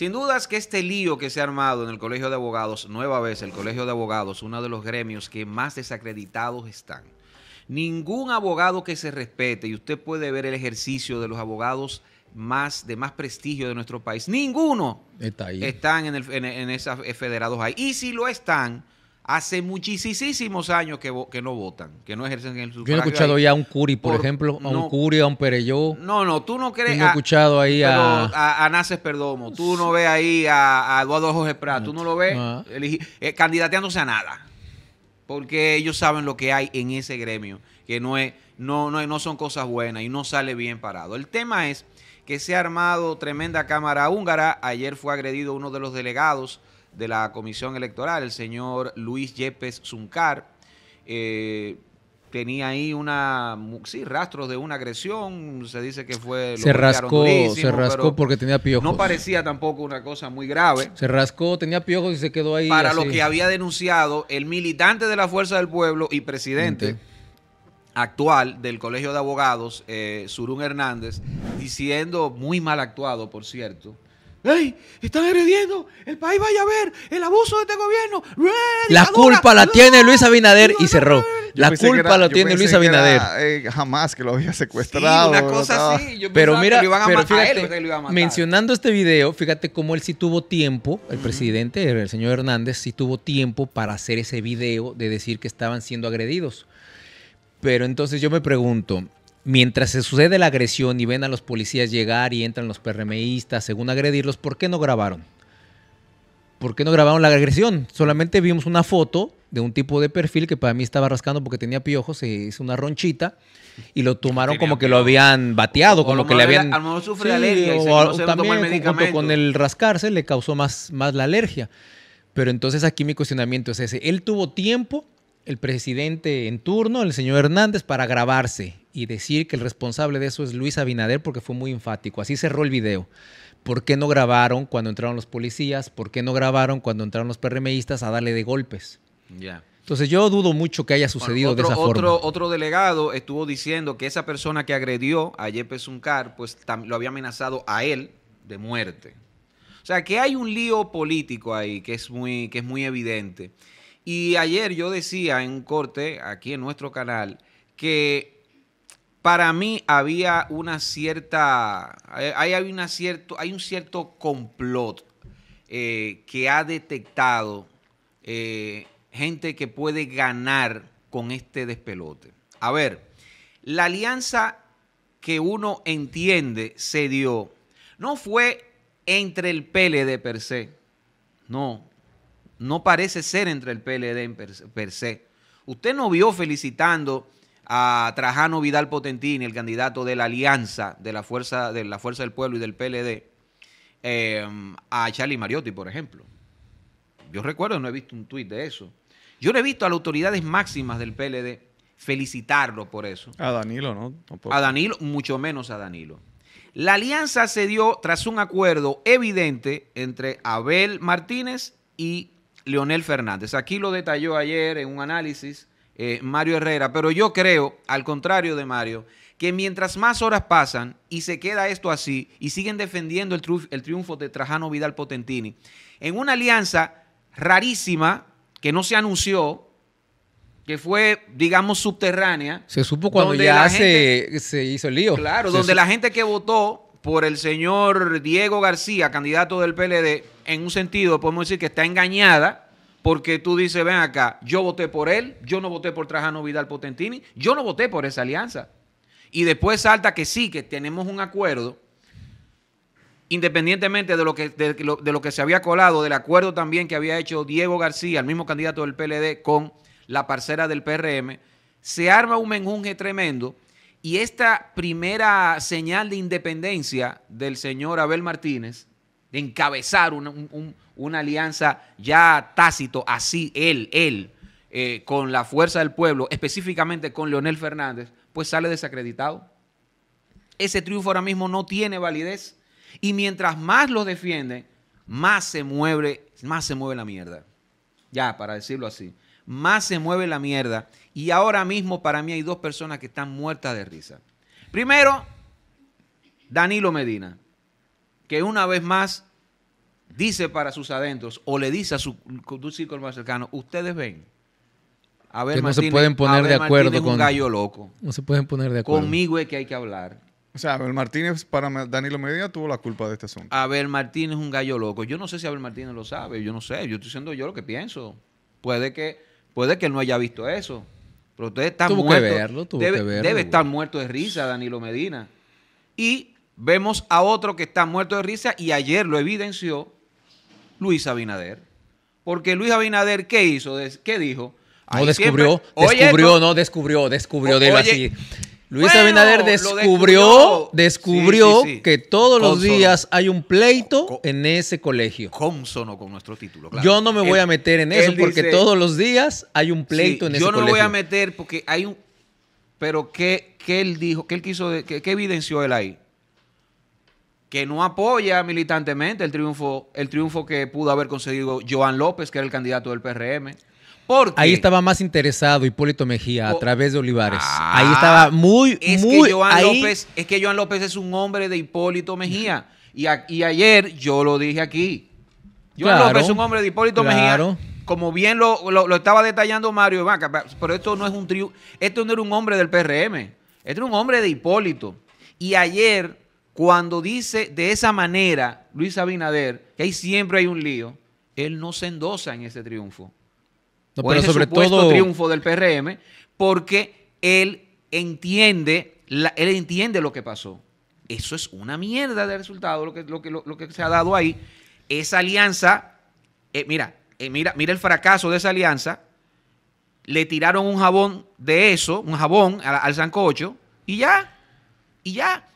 Sin dudas que este lío que se ha armado en el Colegio de Abogados, nueva vez el Colegio de Abogados, uno de los gremios que más desacreditados están. Ningún abogado que se respete, y usted puede ver el ejercicio de los abogados más de más prestigio de nuestro país, ninguno Está ahí. están en, el, en, en esas eh, federados ahí. Y si lo están, hace muchísimos años que, no votan, que no ejercen el sufragio. Yo he escuchado ya a un Curi, por, ejemplo, a un Curi, a un Pereyó. No, no, tú no crees. he escuchado ahí a... a... Naces Perdomo, tú no ves ahí a, Eduardo Jorge Prat, tú no lo ves ah. eh, candidateándose a nada. Porque ellos saben lo que hay en ese gremio, que no, es, no, no, no son cosas buenas y no sale bien parado. El tema es que se ha armado tremenda cámara húngara. Ayer fue agredido uno de los delegados de la Comisión Electoral, el señor Luis Yepes Zuncar. Eh, tenía ahí una sí, rastros de una agresión, se dice que fue lo se rascó, se rascó porque tenía piojos. No parecía tampoco una cosa muy grave. Se rascó, tenía piojos y se quedó ahí. Para lo que había denunciado el militante de la Fuerza del Pueblo y presidente actual del Colegio de Abogados, eh, Hernández, diciendo muy mal actuado, por cierto ¡Ey! ¡Están agrediendo! ¡El país vaya a ver el abuso de este gobierno! La culpa la tiene Luis Abinader y cerró. La culpa la tiene Luis Abinader. Eh, jamás que lo había secuestrado. una cosa así. pero mira, fíjate, mencionando este video, fíjate cómo él sí tuvo tiempo, el presidente, el señor Hernández, sí tuvo tiempo para hacer ese video de decir que estaban siendo agredidos. Pero entonces yo me pregunto, mientras se sucede la agresión y ven a los policías llegar y entran los PRMistas según agredirlos, ¿por qué no grabaron? ¿Por qué no grabaron la agresión? Solamente vimos una foto de un tipo de perfil que para mí estaba rascando porque tenía piojos, es una ronchita y lo tomaron como que lo habían bateado, con lo, que le habían... A lo sufre de alergia o, también con el rascarse le causó más, más la alergia. Pero entonces aquí mi cuestionamiento es ese. Él tuvo tiempo, el presidente en turno, el señor Hernández, para grabarse y decir que el responsable de eso es Luis Abinader porque fue muy enfático. Así cerró el video. ¿Por qué no grabaron cuando entraron los policías? ¿Por qué no grabaron cuando entraron los PRMistas a darle de golpes? Ya. Entonces yo dudo mucho que haya sucedido otro, de esa otro, forma. Otro delegado estuvo diciendo que esa persona que agredió a Yepes Uncar, pues lo había amenazado a él de muerte. O sea, que hay un lío político ahí que es muy, que es muy evidente. Y ayer yo decía en un corte aquí en nuestro canal que para mí había una cierta, hay, eh, hay cierto, hay un cierto complot eh, que ha detectado eh, gente que puede ganar con este despelote. A ver, la alianza que uno entiende se dio no fue entre el PLD per se, no, no parece ser entre el PLD per se. Usted no vio felicitando a Trajano Vidal Potentini, el candidato de la alianza de la Fuerza, de la fuerza del Pueblo y del PLD, eh, a Charlie Mariotti, por ejemplo. Yo recuerdo, no he visto un tuit de eso. Yo no he visto a las autoridades máximas del PLD felicitarlo por eso. A Danilo, ¿no? A Danilo, mucho menos a Danilo. La alianza se dio tras un acuerdo evidente entre Abel Martínez y Leonel Fernández. Aquí lo detalló ayer en un análisis eh, Mario Herrera, pero yo creo, al contrario de Mario, que mientras más horas pasan y se queda esto así y siguen defendiendo el, triunfo de Trajano Vidal Potentini, en una alianza rarísima que no se anunció, que fue, digamos, subterránea. Se supo cuando ya se, hizo el lío. Claro, donde la gente que votó por el señor Diego García, candidato del PLD, en un sentido podemos decir que está engañada porque tú dices, ven acá, yo voté por él, yo no voté por Trajano Vidal Potentini, yo no voté por esa alianza. Y después salta que sí, que tenemos un acuerdo, independientemente de lo, que, de, lo, que se había colado, del acuerdo también que había hecho Diego García, el mismo candidato del PLD, con la parcera del PRM, se arma un menjunje tremendo y esta primera señal de independencia del señor Abel Martínez, de encabezar un una alianza ya tácito, así, él, él, eh, con la fuerza del pueblo, específicamente con Leonel Fernández, pues sale desacreditado. Ese triunfo ahora mismo no tiene validez. Y mientras más lo defienden, más se mueve, más se mueve la mierda. Ya, para decirlo así. Más se mueve la mierda. Y ahora mismo para mí hay dos personas que están muertas de risa. Primero, Danilo Medina, que una vez más dice para sus adentros o le dice a su círculo más cercano, ustedes ven. A ver, que no se pueden poner de acuerdo con un gallo loco. No se pueden poner de acuerdo. Conmigo es que hay que hablar. O sea, Abel Martínez para Danilo Medina tuvo la culpa de este asunto. Abel Martínez es un gallo loco. Yo no sé si Abel Martínez lo sabe, yo no sé, yo estoy diciendo yo lo que pienso. Puede que puede que no haya visto eso. Pero usted está muertos muerto. verlo, tuvo debe, debe estar muerto de risa Danilo Medina. Y vemos a otro que está muerto de risa y ayer lo evidenció Luis Abinader. Porque Luis Abinader, ¿qué hizo? ¿Qué dijo? O descubrió, descubrió, no descubrió, descubrió de él así. Luis Abinader descubrió, descubrió, que todos los días hay un pleito en ese colegio. Consono con nuestro título. Yo no me voy a meter en eso porque todos los días hay un pleito en ese colegio. Yo no me voy a meter porque hay un. Pero ¿qué, él dijo? ¿Qué él quiso? ¿Qué evidenció él ahí? que no apoya militantemente el triunfo, el triunfo que pudo haber conseguido Joan López, que era el candidato del PRM. Porque, ahí estaba más interesado Hipólito Mejía a través de Olivares. Ah, ahí estaba muy, muy. es que Joan López es un hombre de Hipólito Mejía. Y, ayer yo lo dije aquí. Joan López es un hombre de Hipólito Mejía. Como bien lo, estaba detallando Mario Vaca, pero esto no es un triunfo. Esto no era un hombre del PRM. Esto era un hombre de Hipólito. Y ayer cuando dice de esa manera Luis Abinader, que ahí siempre hay un lío, él no se endosa en ese triunfo. No, ese sobre supuesto triunfo del PRM, porque él entiende, él entiende lo que pasó. Eso es una mierda de resultado, lo que, se ha dado ahí. Esa alianza, eh, mira, eh, mira, mira el fracaso de esa alianza. Le tiraron un jabón de eso, un jabón al, al sancocho, y ya, y ya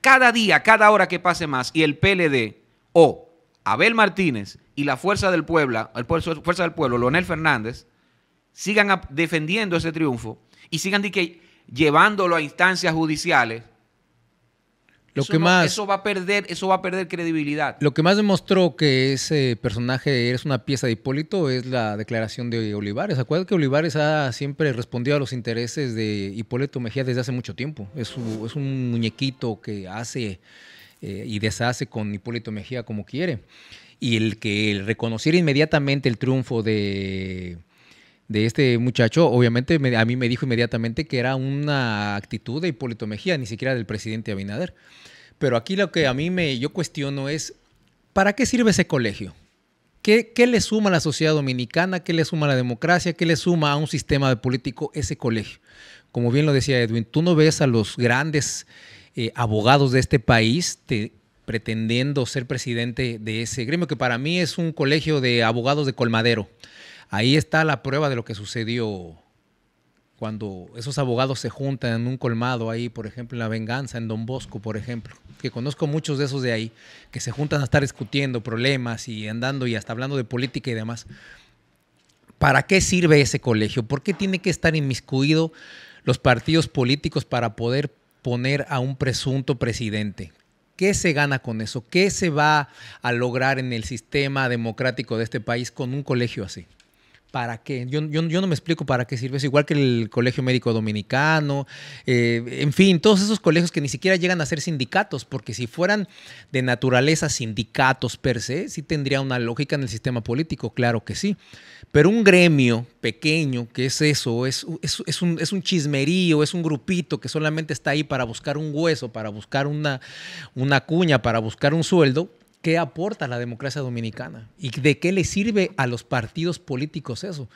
cada día, cada hora que pase más, y el PLD o Abel Martínez y la Fuerza del Pueblo, el Pueblo, Fuerza del Pueblo, Leonel Fernández, sigan defendiendo ese triunfo y sigan llevándolo a instancias judiciales, eso que más, eso va a perder, eso va a perder credibilidad. Lo que más demostró que ese personaje es una pieza de Hipólito es la declaración de Olivares. Acuérdate que Olivares ha siempre respondido a los intereses de Hipólito Mejía desde hace mucho tiempo. Es, un muñequito que hace eh, y deshace con Hipólito Mejía como quiere. Y el que el reconociera inmediatamente el triunfo de de este muchacho, obviamente a mí me dijo inmediatamente que era una actitud de Hipólito Mejía, ni siquiera del presidente Abinader. Pero aquí lo que a mí me, yo cuestiono es, ¿para qué sirve ese colegio? ¿Qué, ¿Qué le suma a la sociedad dominicana? ¿Qué le suma a la democracia? ¿Qué le suma a un sistema político ese colegio? Como bien lo decía Edwin, tú no ves a los grandes eh, abogados de este país pretendiendo ser presidente de ese gremio, que para mí es un colegio de abogados de colmadero. Ahí está la prueba de lo que sucedió cuando esos abogados se juntan en un colmado ahí, por ejemplo, en La Venganza, en Don Bosco, por ejemplo, que conozco muchos de esos de ahí, que se juntan a estar discutiendo problemas y andando y hasta hablando de política y demás. ¿Para qué sirve ese colegio? ¿Por qué tiene que estar inmiscuido los partidos políticos para poder poner a un presunto presidente? ¿Qué se gana con eso? ¿Qué se va a lograr en el sistema democrático de este país con un colegio así? ¿Para qué? Yo, no me explico para qué sirve. eso. igual que el Colegio Médico Dominicano, eh, en fin, todos esos colegios que ni siquiera llegan a ser sindicatos, porque si fueran de naturaleza sindicatos per se, sí tendría una lógica en el sistema político, claro que sí. Pero un gremio pequeño, que es eso, es, un, chismerío, es un grupito que solamente está ahí para buscar un hueso, para buscar una cuña, para buscar un sueldo, qué aporta la democracia dominicana y de qué le sirve a los partidos políticos eso.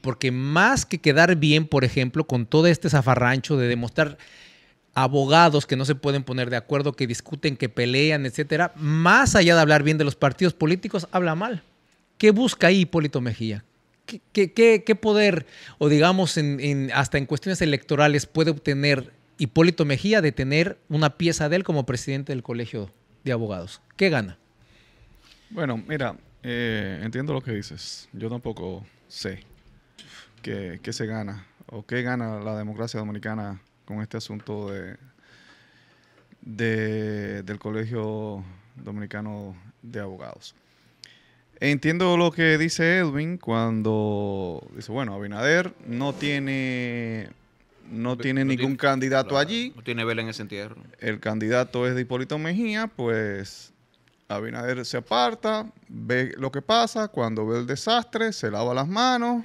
Porque más que quedar bien, por ejemplo, con todo este zafarrancho de demostrar abogados que no se pueden poner de acuerdo, que discuten, que pelean, etcétera, más allá de hablar bien de los partidos políticos, habla mal. ¿Qué busca ahí Hipólito Mejía? ¿Qué, poder, o digamos, hasta en cuestiones electorales, puede obtener Hipólito Mejía de tener una pieza de él como presidente del Colegio de Abogados? ¿Qué gana? Bueno, mira, eh, entiendo lo que dices. Yo tampoco sé qué, se gana o qué gana la democracia dominicana con este asunto de, del Colegio Dominicano de Abogados. Entiendo lo que dice Edwin cuando dice, bueno, Abinader no tiene no tiene ningún candidato allí. No tiene vela en ese entierro. El candidato es de Hipólito Mejía, pues Abinader se aparta, ve lo que pasa, cuando ve el desastre, se lava las manos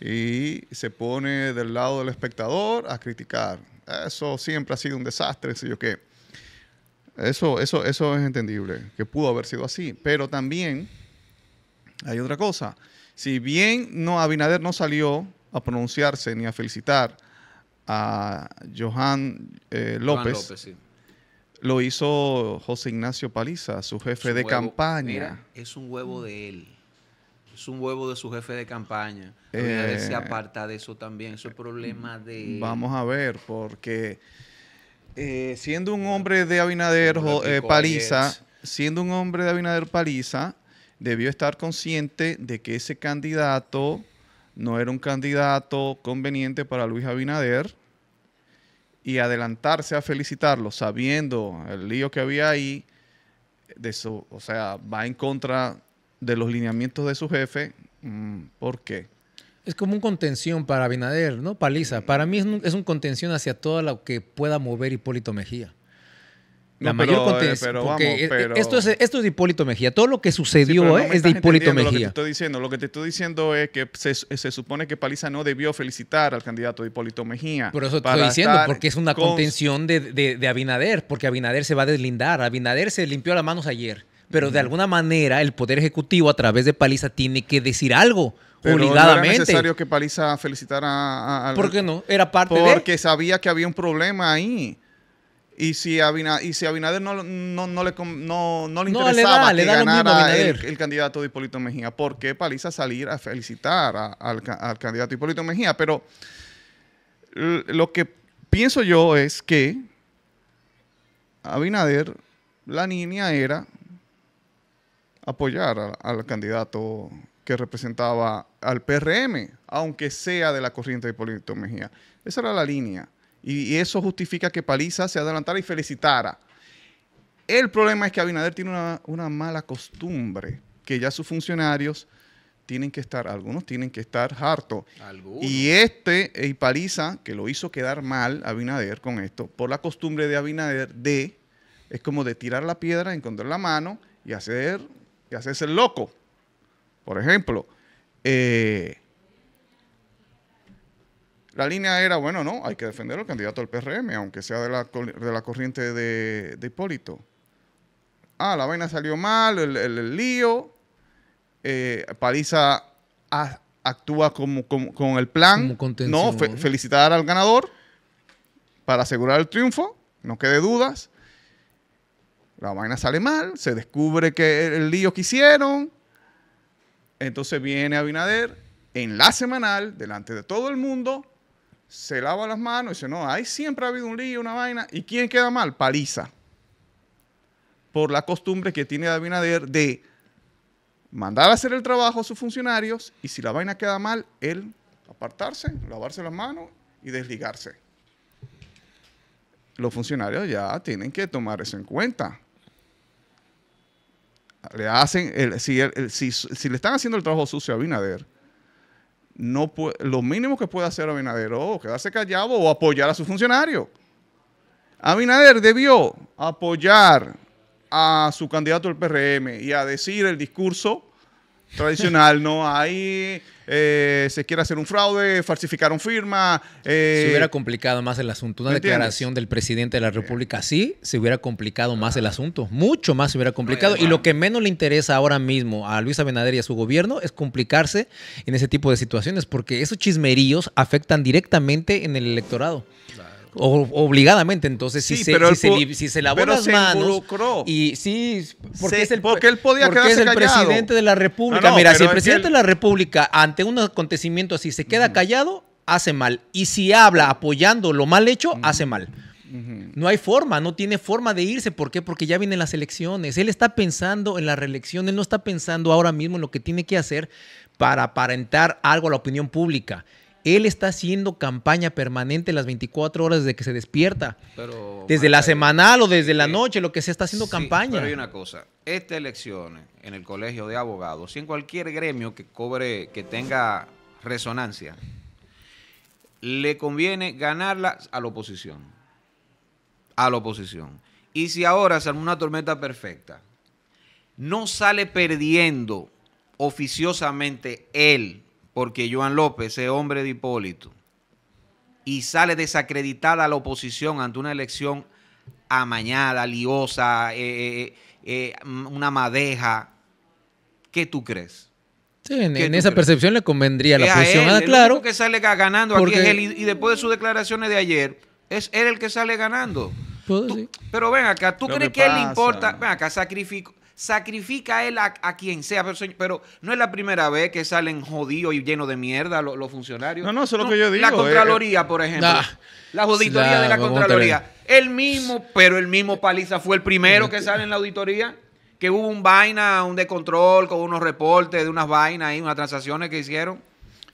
y se pone del lado del espectador a criticar. Eso siempre ha sido un desastre, si yo qué. Eso, eso, eso es entendible, que pudo haber sido así. Pero también hay otra cosa. Si bien no, Abinader no salió a pronunciarse ni a felicitar a Johan eh, López, lo hizo José Ignacio Paliza, su jefe de campaña. es un huevo de él. Es un huevo de su jefe de campaña. se eh, aparta de eso también. Eso es problema de. Vamos a ver, porque eh, siendo un hombre de Abinader eh, Paliza, siendo un hombre de Abinader Paliza, debió estar consciente de que ese candidato no era un candidato conveniente para Luis Abinader y adelantarse a felicitarlo sabiendo el lío que había ahí, de o sea, va en contra de los lineamientos de su jefe. Mm, ¿Por qué? Es como un contención para Binader, ¿no? Paliza. Mm. Para mí es es un contención hacia todo lo que pueda mover Hipólito Mejía. La mayor eh, contención. E-, e-, esto, es, esto de Hipólito Mejía. Todo lo que sucedió eh, es de Hipólito Mejía. Lo que te estoy diciendo, lo que te estoy diciendo es que se, supone que Paliza no debió felicitar al candidato de Hipólito Mejía. Por eso te estoy diciendo, porque es una contención de, Abinader, porque Abinader se va a deslindar. Abinader se limpió las manos ayer. Pero de alguna manera el Poder Ejecutivo a través de Paliza tiene que decir algo. Pero obligadamente. No era necesario que Paliza felicitara a, a, no? Era parte de. Porque sabía que había un problema ahí. Y si, a Abinader no, le, no, interesaba el, candidato de Hipólito Mejía, ¿por qué Paliza salir a felicitar al, candidato Hipólito Mejía? Pero lo que pienso yo es que Abinader, la línea era apoyar al candidato que representaba al PRM, aunque sea de la corriente de Hipólito Mejía. Esa era la línea. Y, eso justifica que Paliza se adelantara y felicitara. El problema es que Abinader tiene una, una mala costumbre, que ya sus funcionarios tienen que estar, algunos tienen que estar hartos. Y este, y Paliza, que lo hizo quedar mal Abinader con esto, por la costumbre de Abinader de, es como de tirar la piedra, encontrar la mano y hacer, y hacerse el loco. Por ejemplo, eh, la línea era, bueno, no, hay que defender al candidato del PRM, aunque sea de la, corriente de, Hipólito. Ah, la vaina salió mal, el, lío. Eh, Paliza actúa como, con el plan. no, felicitar al ganador para asegurar el triunfo, no quede dudas. La vaina sale mal, se descubre que el, lío que hicieron. Entonces viene Abinader en la semanal, delante de todo el mundo, se lava las manos y dice, no, ahí siempre ha habido un lío, una vaina. ¿Y quién queda mal? Paliza. Por la costumbre que tiene Abinader de mandar a hacer el trabajo a sus funcionarios y si la vaina queda mal, él apartarse, lavarse las manos y desligarse. Los funcionarios ya tienen que tomar eso en cuenta. Le hacen, el, si, si le están haciendo el trabajo sucio a Abinader, no lo mínimo que puede hacer Abinader o oh, quedarse callado o apoyar a su funcionario. Abinader debió apoyar a su candidato al PRM y a decir el discurso tradicional, no hay, eh, se quiere hacer un fraude, falsificaron firma. Eh, se hubiera complicado más el asunto. Una declaración del presidente de la República, sí, se hubiera complicado más el ah. asunto, mucho más se hubiera complicado. y lo que menos le interesa ahora mismo a Luis Abinader y a su gobierno es complicarse en ese tipo de situaciones, porque esos chismeríos afectan directamente en el electorado. Claro obligadamente, entonces si, se, si, se, lavó las manos y sí, porque es el él podía porque es el presidente de la República. Mira, si el presidente de la República ante un acontecimiento así se queda callado, hace mal y si habla apoyando lo mal hecho, hace mal. No hay forma, no tiene forma de irse. ¿Por qué? Porque ya vienen las elecciones. Él está pensando en la reelección, él no está pensando ahora mismo en lo que tiene que hacer para aparentar algo a la opinión pública. Él está haciendo campaña permanente las 24 horas desde que se despierta. Pero, desde la semanal o desde la noche, lo que se está haciendo campaña. Pero hay una cosa, estas elecciones en el colegio de abogados, y en cualquier gremio que cobre, que tenga resonancia, le conviene ganarla a la oposición. A la oposición. Y si ahora se una tormenta perfecta, no sale perdiendo oficiosamente él porque Joan López es hombre de Hipólito y sale desacreditada la oposición ante una elección amañada, liosa, eh, eh, eh, una madeja, ¿qué tú crees? Sí, en, esa percepción le convendría la oposición. Ah, claro. que sale ganando aquí es él, y, después de sus declaraciones de ayer, es él el que sale ganando. Pues pero ven acá, ¿tú crees que, él le importa? Ven acá, sacrifico sacrifica él a, quien sea. Pero, pero, no es la primera vez que salen jodidos y llenos de mierda los, funcionarios. No, no, eso es lo que yo digo. La eh, Contraloría, por eh, ejemplo. la auditoría de la Contraloría. El mismo, pero el mismo Paliza fue el primero que sale en la auditoría. Que hubo un vaina, un descontrol con unos reportes de unas vainas y unas transacciones que hicieron.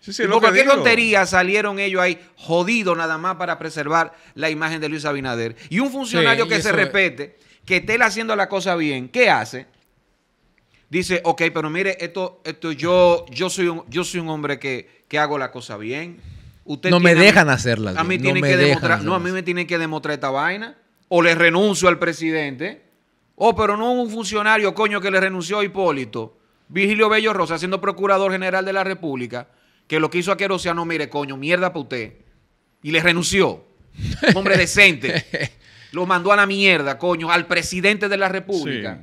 Sí, sí, y por qué tontería salieron ellos ahí jodidos nada más para preservar la imagen de Luis Abinader. Y un funcionario que se respete, que esté haciendo la cosa bien, ¿qué hace? dice, ok, pero mire, esto, esto yo, yo soy un, yo soy un hombre que, hago la cosa bien. Usted no me dejan hacerla. A mí, tienen me que demostrar, no, a mí me tienen que demostrar esta vaina. O le renuncio al presidente. Oh, pero no un funcionario, coño, que le renunció a Hipólito. Virgilio Bello Rosa, siendo procurador general de la República, que lo que hizo sea no, mire, coño, mierda para usted. Y le renunció. Un hombre decente. lo mandó a la mierda, coño, al presidente de la República.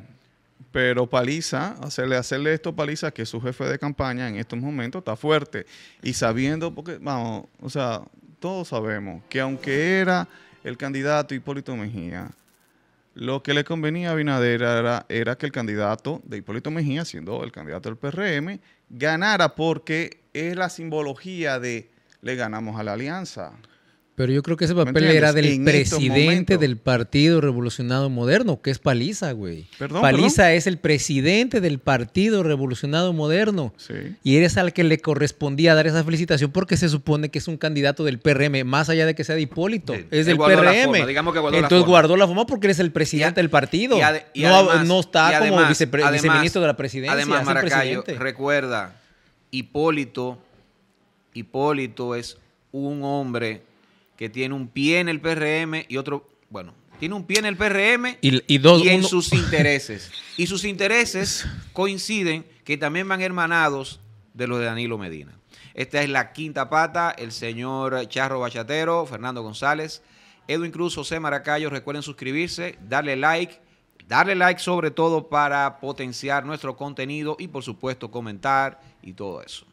Pero Paliza, hacerle, hacerle esto Paliza, que su jefe de campaña en estos momentos, está fuerte. Y sabiendo, porque, vamos, o sea, todos sabemos que aunque era el candidato Hipólito Mejía, lo que le convenía a Binadera era, era, que el candidato de Hipólito Mejía, siendo el candidato del PRM, ganara porque es la simbología de le ganamos a la alianza. Pero yo creo que ese papel era del este presidente del Partido Revolucionado Moderno, que es Paliza, güey. Perdón, Paliza es el presidente del Partido Revolucionado Moderno. Sí. Y eres al que le correspondía dar esa felicitación porque se supone que es un candidato del PRM, más allá de que sea de Hipólito. es del PRM. Entonces guardó la forma porque eres el presidente del partido. no, está como viceministro de la presidencia. Además, Maracayo, recuerda, Hipólito, Hipólito es un hombre que tiene un pie en el PRM y otro, bueno, tiene un pie en el PRM y, dos, en sus intereses. Y sus intereses coinciden que también van hermanados de los de Danilo Medina. Esta es la quinta pata, el señor Charro Bachatero, Fernando González, Edwin Cruz, José Maracayo. Recuerden suscribirse, darle like, darle like sobre todo para potenciar nuestro contenido y por supuesto comentar y todo eso.